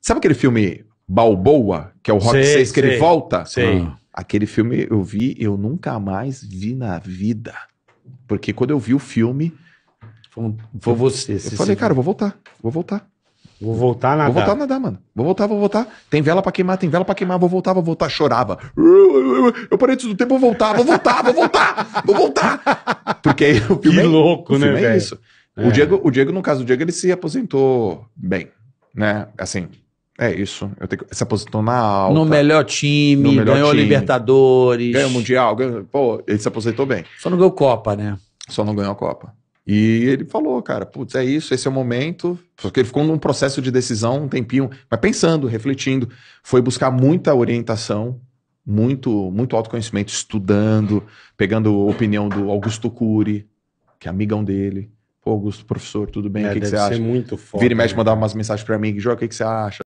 Sabe aquele filme Balboa, que é o Rock sei, 6 que sei, ele volta? Sim. Ah, aquele filme eu vi, eu nunca mais vi na vida. Porque quando eu vi o filme. Foi, foi você. Eu você falei, cara, eu vou voltar, vou voltar. Vou voltar a nadar. Vou voltar a nadar, mano. Vou voltar, vou voltar. Tem vela pra queimar, tem vela pra queimar. Vou voltar, vou voltar. Chorava. Eu parei tudo o tempo, vou voltar, vou voltar, vou voltar, vou voltar. Porque aí o filme. Que é louco, é, né, o filme é isso. É. O, Diego, o Diego, no caso do Diego, ele se aposentou bem né? Assim, é isso. Eu tenho que, se aposentou na alta. No melhor time, no melhor ganhou time, Libertadores. Ganhou Mundial. Ganhou, pô, ele se aposentou bem. Só não ganhou Copa, né? Só não ganhou a Copa. E ele falou, cara, putz, é isso, esse é o momento. Porque ele ficou num processo de decisão um tempinho, mas pensando, refletindo. Foi buscar muita orientação, muito, muito autoconhecimento, estudando, pegando opinião do Augusto Cury, que é amigão dele. Pô, Augusto, professor, tudo bem? É, o que, que você acha? Muito foda, Vira e mexe, né? mandava umas mensagens para mim, João, o que, que você acha?